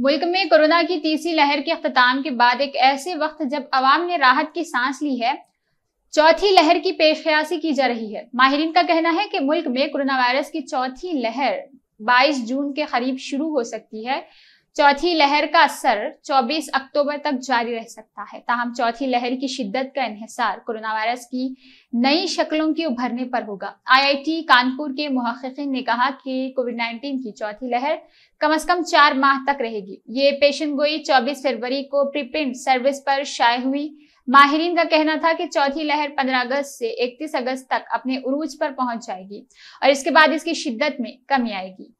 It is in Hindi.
मुल्क में कोरोना की तीसरी लहर के अख्ताम के बाद एक ऐसे वक्त जब आवाम ने राहत की सांस ली है चौथी लहर की पेशयासी की जा रही है माहरीन का कहना है कि मुल्क में कोरोना वायरस की चौथी लहर 22 जून के करीब शुरू हो सकती है चौथी लहर का असर 24 अक्टूबर तक जारी रह सकता है ताहम चौथी लहर की शिद्दत का इहिसार कोरोना वायरस की नई शक्लों के उभरने पर होगा आईआईटी कानपुर के मुहकिन ने कहा कि कोविड 19 की चौथी लहर कम अज कम चार माह तक रहेगी ये पेशन गोई चौबीस फरवरी को प्रिप्रिंट सर्विस पर शाये हुई माहरीन का कहना था कि चौथी लहर 15 अगस्त से 31 अगस्त तक अपने उरूज पर पहुंच जाएगी और इसके बाद इसकी शिद्दत में कमी आएगी